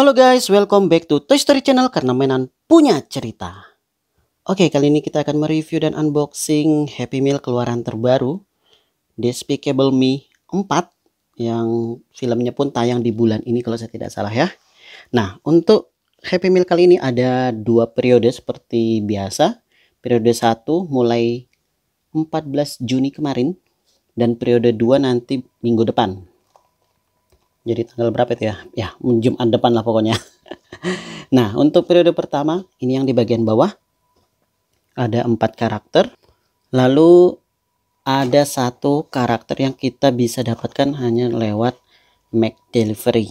Halo guys, welcome back to Toy Story Channel karena mainan punya cerita. Oke, kali ini kita akan mereview dan unboxing Happy Meal keluaran terbaru Despicable Me 4 yang filmnya pun tayang di bulan ini kalau saya tidak salah ya. Nah, untuk Happy Meal kali ini ada dua periode seperti biasa. Periode 1 mulai 14 Juni kemarin dan periode 2 nanti minggu depan jadi tanggal berapa itu ya ya Jumat depan lah pokoknya nah untuk periode pertama ini yang di bagian bawah ada empat karakter lalu ada satu karakter yang kita bisa dapatkan hanya lewat Mac Delivery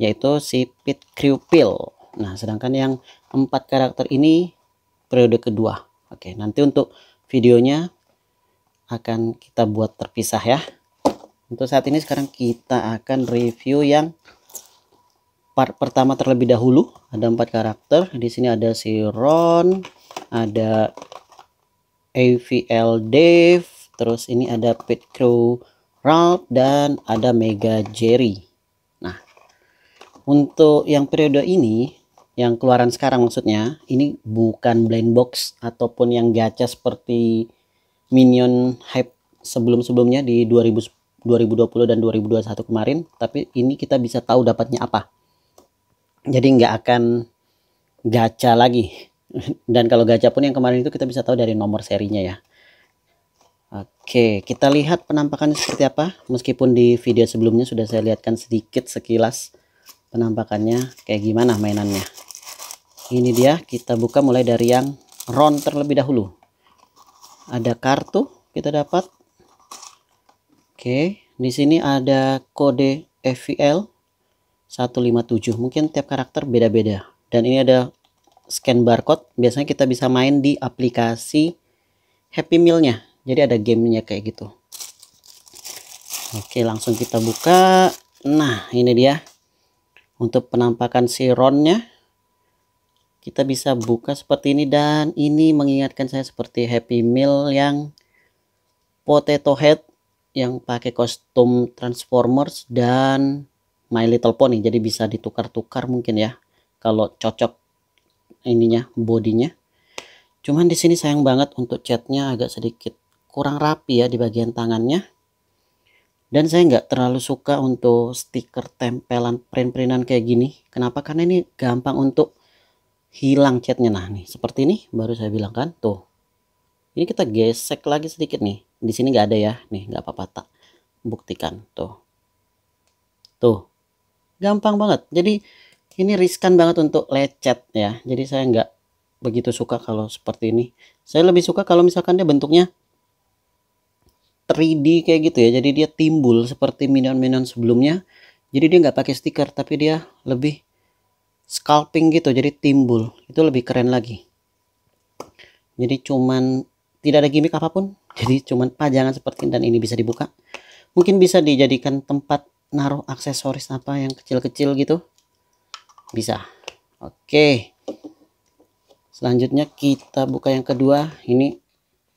yaitu si Pit Crew nah sedangkan yang empat karakter ini periode kedua oke nanti untuk videonya akan kita buat terpisah ya untuk saat ini sekarang kita akan review yang part pertama terlebih dahulu ada empat karakter di sini ada si Ron ada AVL Dave terus ini ada Pit Crew Ralph dan ada Mega Jerry nah untuk yang periode ini yang keluaran sekarang maksudnya ini bukan blind box ataupun yang gacha seperti Minion hype sebelum-sebelumnya di 2020 dan 2021 kemarin tapi ini kita bisa tahu dapatnya apa jadi nggak akan gacha lagi dan kalau gacha pun yang kemarin itu kita bisa tahu dari nomor serinya ya Oke kita lihat penampakannya seperti apa meskipun di video sebelumnya sudah saya lihatkan sedikit sekilas penampakannya kayak gimana mainannya ini dia kita buka mulai dari yang round terlebih dahulu ada kartu kita dapat Oke, di sini ada kode FVL 157. Mungkin tiap karakter beda-beda. Dan ini ada scan barcode. Biasanya kita bisa main di aplikasi Happy Meal-nya. Jadi ada gamenya kayak gitu. Oke, langsung kita buka. Nah, ini dia. Untuk penampakan si Ron-nya. Kita bisa buka seperti ini. Dan ini mengingatkan saya seperti Happy Meal yang potato head yang pakai kostum Transformers dan My Little Pony jadi bisa ditukar-tukar mungkin ya kalau cocok ininya bodinya cuman di sini sayang banget untuk catnya agak sedikit kurang rapi ya di bagian tangannya dan saya nggak terlalu suka untuk stiker tempelan print-printan kayak gini kenapa karena ini gampang untuk hilang catnya nah nih seperti ini baru saya bilang kan tuh ini kita gesek lagi sedikit nih di sini nggak ada ya nih nggak apa-apa tak buktikan tuh tuh gampang banget jadi ini riskan banget untuk lecet ya jadi saya nggak begitu suka kalau seperti ini saya lebih suka kalau misalkan dia bentuknya 3D kayak gitu ya jadi dia timbul seperti minion-minion sebelumnya jadi dia nggak pakai stiker tapi dia lebih scalping gitu jadi timbul itu lebih keren lagi jadi cuman tidak ada gimmick apapun jadi cuman pajangan seperti ini dan ini bisa dibuka mungkin bisa dijadikan tempat naruh aksesoris apa yang kecil-kecil gitu bisa oke selanjutnya kita buka yang kedua ini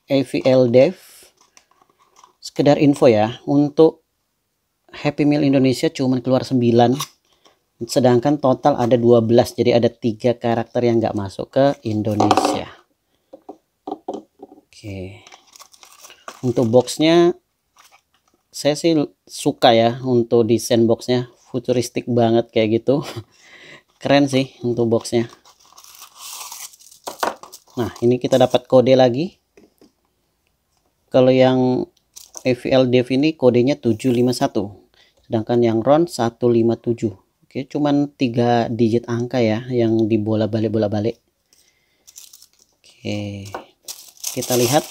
AVL Dev sekedar info ya untuk Happy Meal Indonesia cuman keluar 9 sedangkan total ada 12 jadi ada tiga karakter yang nggak masuk ke Indonesia oke untuk boxnya saya sih suka ya untuk desain boxnya futuristik banget kayak gitu keren sih untuk boxnya nah ini kita dapat kode lagi kalau yang EVL Dev ini kodenya 751 sedangkan yang RON 157 oke cuman tiga digit angka ya yang di bola balik bola balik oke kita lihat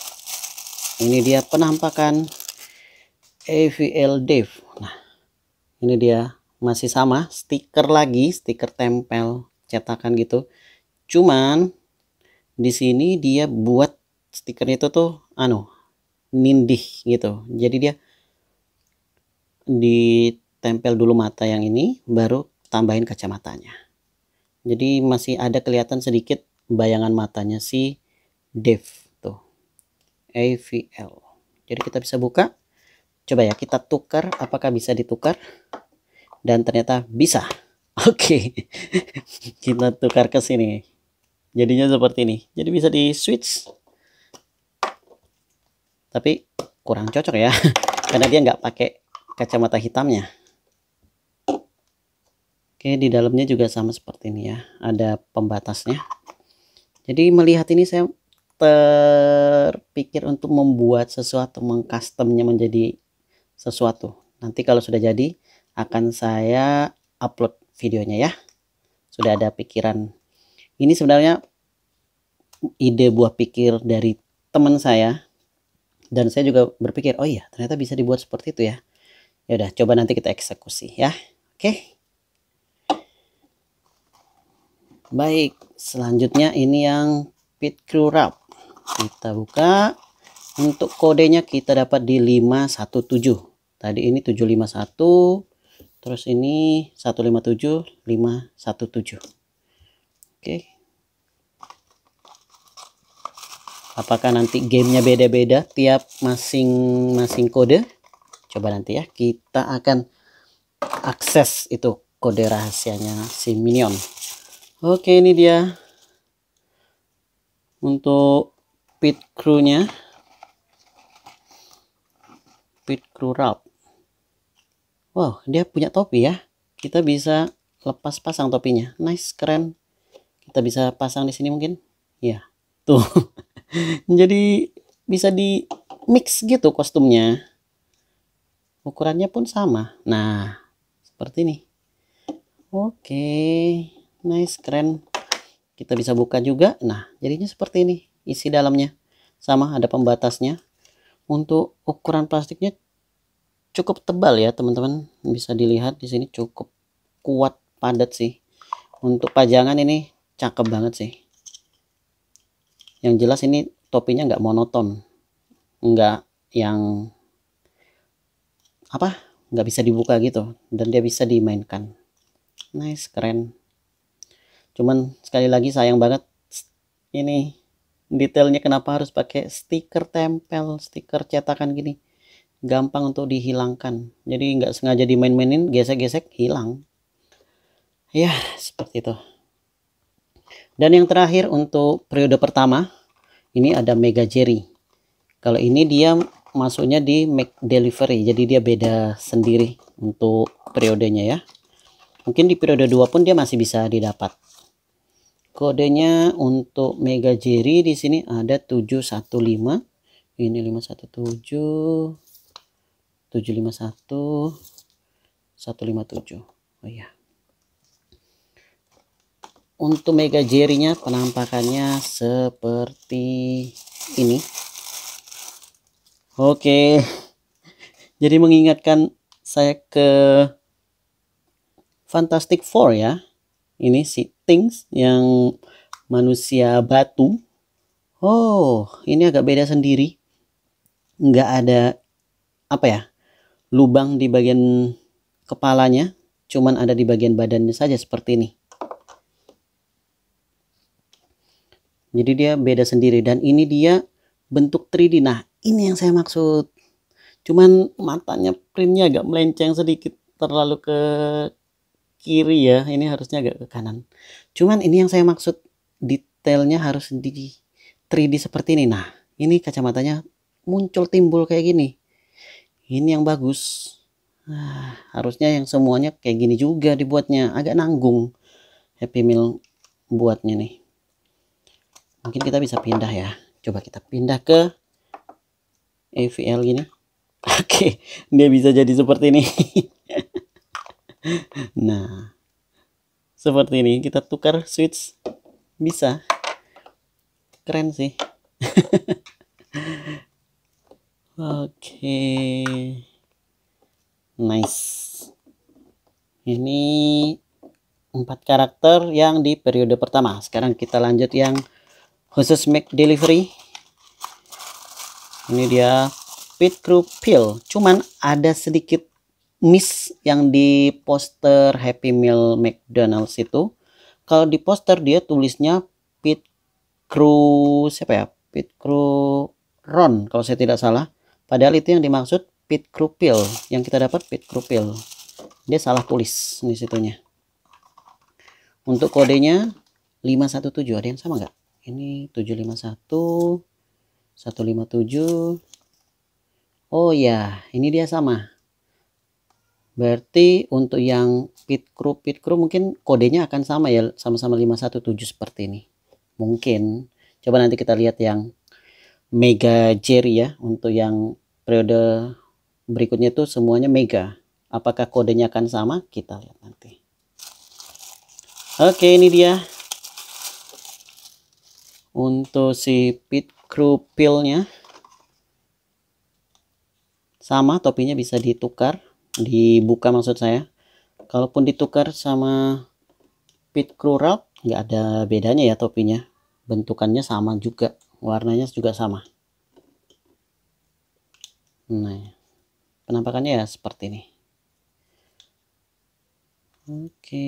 ini dia penampakan AVL Dev nah ini dia masih sama stiker lagi stiker tempel cetakan gitu cuman di sini dia buat stikernya itu tuh anu nindih gitu jadi dia ditempel dulu mata yang ini baru tambahin kacamatanya jadi masih ada kelihatan sedikit bayangan matanya si Dev AVL. Jadi kita bisa buka. Coba ya kita tukar apakah bisa ditukar? Dan ternyata bisa. Oke. Okay. kita tukar ke sini. Jadinya seperti ini. Jadi bisa di switch. Tapi kurang cocok ya. Karena dia nggak pakai kacamata hitamnya. Oke, di dalamnya juga sama seperti ini ya. Ada pembatasnya. Jadi melihat ini saya terpikir untuk membuat sesuatu, mengcustomnya menjadi sesuatu. Nanti kalau sudah jadi akan saya upload videonya ya. Sudah ada pikiran. Ini sebenarnya ide buah pikir dari teman saya. Dan saya juga berpikir, oh iya ternyata bisa dibuat seperti itu ya. Ya udah, coba nanti kita eksekusi ya. Oke. Baik, selanjutnya ini yang pit crew wrap kita buka untuk kodenya kita dapat di 517 tadi ini 751 terus ini 157 517 oke apakah nanti gamenya beda-beda tiap masing-masing kode coba nanti ya kita akan akses itu kode rahasianya si minion oke ini dia untuk pit crew-nya. pit crew wrap wow dia punya topi ya kita bisa lepas pasang topinya nice keren kita bisa pasang di sini mungkin ya tuh jadi bisa di mix gitu kostumnya ukurannya pun sama nah seperti ini oke nice keren kita bisa buka juga nah jadinya seperti ini isi dalamnya sama ada pembatasnya untuk ukuran plastiknya cukup tebal ya teman-teman bisa dilihat di sini cukup kuat padat sih untuk pajangan ini cakep banget sih yang jelas ini topinya nggak monoton nggak yang apa nggak bisa dibuka gitu dan dia bisa dimainkan nice keren cuman sekali lagi sayang banget ini detailnya kenapa harus pakai stiker tempel stiker cetakan gini gampang untuk dihilangkan jadi nggak sengaja dimain-mainin gesek-gesek hilang ya seperti itu dan yang terakhir untuk periode pertama ini ada Mega Jerry kalau ini dia masuknya di Mac delivery jadi dia beda sendiri untuk periodenya ya mungkin di periode 2 pun dia masih bisa didapat Kodenya untuk Mega Jerry di sini ada 715. Ini 517 751 157. Oh ya. Untuk Mega Jerry-nya penampakannya seperti ini. Oke. Jadi mengingatkan saya ke Fantastic Four ya. Ini si things yang manusia batu. Oh, ini agak beda sendiri. Nggak ada apa ya? Lubang di bagian kepalanya, cuman ada di bagian badannya saja seperti ini. Jadi dia beda sendiri dan ini dia bentuk 3D. Nah, ini yang saya maksud. Cuman matanya printnya agak melenceng sedikit terlalu ke kiri ya ini harusnya agak ke kanan cuman ini yang saya maksud detailnya harus di 3D seperti ini nah ini kacamatanya muncul timbul kayak gini ini yang bagus nah, harusnya yang semuanya kayak gini juga dibuatnya agak nanggung Happy Meal buatnya nih mungkin kita bisa pindah ya coba kita pindah ke fl gini oke dia bisa jadi seperti ini nah seperti ini kita tukar switch bisa keren sih oke okay. nice ini empat karakter yang di periode pertama sekarang kita lanjut yang khusus make delivery ini dia pit crew pill cuman ada sedikit miss yang di poster Happy Meal McDonald's itu kalau di poster dia tulisnya Pit Crew siapa ya Pit Crew Ron kalau saya tidak salah padahal itu yang dimaksud Pit Crew Pill yang kita dapat Pit Crew Pill dia salah tulis di situnya untuk kodenya 517 ada yang sama nggak ini 751 157 Oh ya ini dia sama Berarti untuk yang pit crew, pit crew mungkin kodenya akan sama ya, sama-sama 517 seperti ini. Mungkin. Coba nanti kita lihat yang mega jerry ya, untuk yang periode berikutnya itu semuanya mega. Apakah kodenya akan sama? Kita lihat nanti. Oke, ini dia. Untuk si pit crew pillnya. Sama, topinya bisa ditukar dibuka maksud saya kalaupun ditukar sama pit crew wrap nggak ada bedanya ya topinya bentukannya sama juga warnanya juga sama nah penampakannya ya seperti ini oke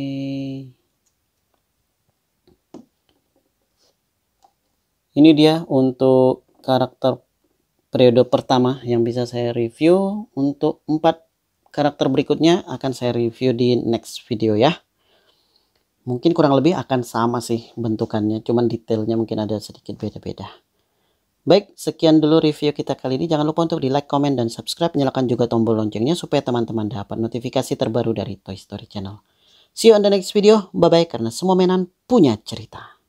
ini dia untuk karakter periode pertama yang bisa saya review untuk empat karakter berikutnya akan saya review di next video ya. Mungkin kurang lebih akan sama sih bentukannya, cuman detailnya mungkin ada sedikit beda-beda. Baik, sekian dulu review kita kali ini. Jangan lupa untuk di like, komen, dan subscribe. Nyalakan juga tombol loncengnya supaya teman-teman dapat notifikasi terbaru dari Toy Story Channel. See you on the next video. Bye-bye karena semua mainan punya cerita.